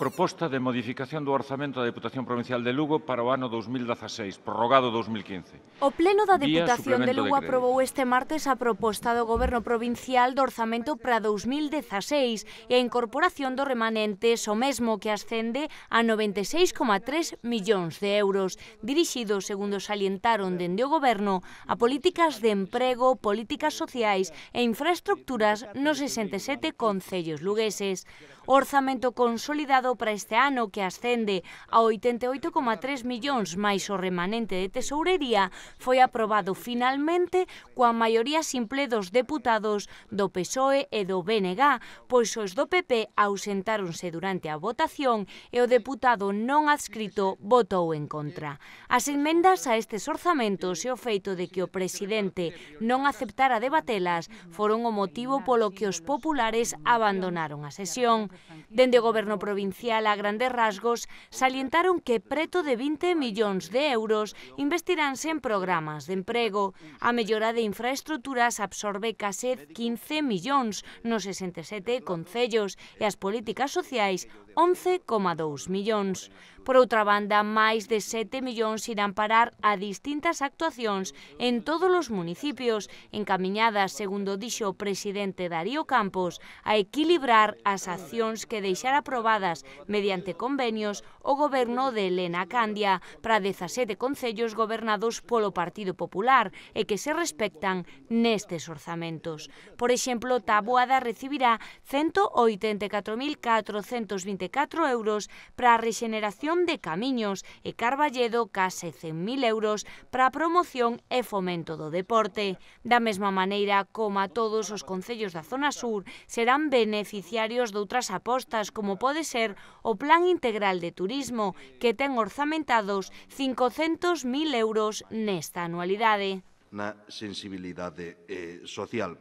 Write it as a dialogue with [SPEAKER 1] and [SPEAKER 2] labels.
[SPEAKER 1] Proposta de modificación do Orzamento da Deputación Provincial de Lugo para o ano 2016, prorrogado 2015. O Pleno da Deputación de Lugo aprobou este martes a proposta do Goberno Provincial do Orzamento para 2016 e a incorporación dos remanentes o mesmo que ascende a 96,3 millóns de euros, dirixido, segundo salientaron dende o Goberno, a políticas de emprego, políticas sociais e infraestructuras nos 67 concellos lugueses. O orzamento consolidado previsto para este ano que ascende a 88,3 millóns máis o remanente de tesourería foi aprobado finalmente coa maioría simple dos deputados do PSOE e do BNG, pois os do PP ausentáronse durante a votación e o deputado non adscrito votou en contra. As enmendas a estes orzamentos e o feito de que o presidente non aceptara debatelas foron o motivo polo que os populares abandonaron a sesión. Dende o goberno provincial provincial a grandes rasgos salientaron que preto de 20 millóns de euros investiránse en programas de emprego. A mellora de infraestructuras absorbe case 15 millóns nos 67 concellos e as políticas sociais 11,2 millóns. Por outra banda, máis de 7 millóns irán parar a distintas actuacións en todos os municipios, encaminhadas, segundo dixo o presidente Darío Campos, a equilibrar as accións que deixar aprobadas mediante convenios o goberno de Elena Candia para 17 concellos gobernados polo Partido Popular e que se respectan nestes orzamentos. Por exemplo, Taboada recibirá 184.424 euros para a rexeneración de camiños e Carballedo case 100.000 euros para a promoción e fomento do deporte. Da mesma maneira, como a todos os concellos da zona sur, serán beneficiarios doutras apostas, como pode ser o Plan Integral de Turismo, que ten orzamentados 500.000 euros nesta anualidade. Na sensibilidade eh, social.